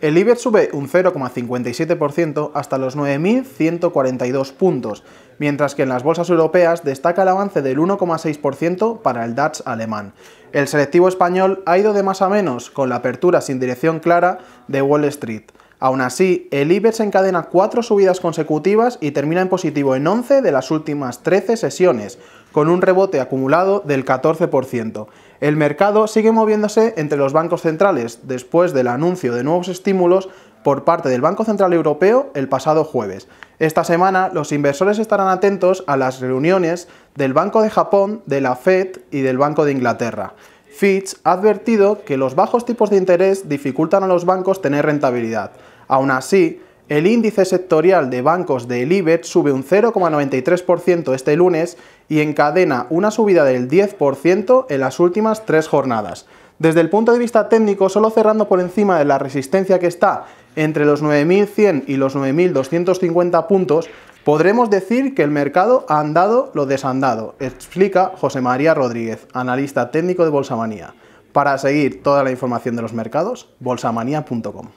El IBEX sube un 0,57% hasta los 9.142 puntos, mientras que en las bolsas europeas destaca el avance del 1,6% para el DAX alemán. El selectivo español ha ido de más a menos con la apertura sin dirección clara de Wall Street. Aún así, el IBEX encadena cuatro subidas consecutivas y termina en positivo en 11 de las últimas 13 sesiones, con un rebote acumulado del 14%. El mercado sigue moviéndose entre los bancos centrales después del anuncio de nuevos estímulos por parte del Banco Central Europeo el pasado jueves. Esta semana los inversores estarán atentos a las reuniones del Banco de Japón, de la Fed y del Banco de Inglaterra. Fitch ha advertido que los bajos tipos de interés dificultan a los bancos tener rentabilidad. Aún así, el índice sectorial de bancos del IBEX sube un 0,93% este lunes y encadena una subida del 10% en las últimas tres jornadas. Desde el punto de vista técnico, solo cerrando por encima de la resistencia que está entre los 9.100 y los 9.250 puntos, podremos decir que el mercado ha andado lo desandado, explica José María Rodríguez, analista técnico de Bolsamanía. Para seguir toda la información de los mercados, bolsamanía.com.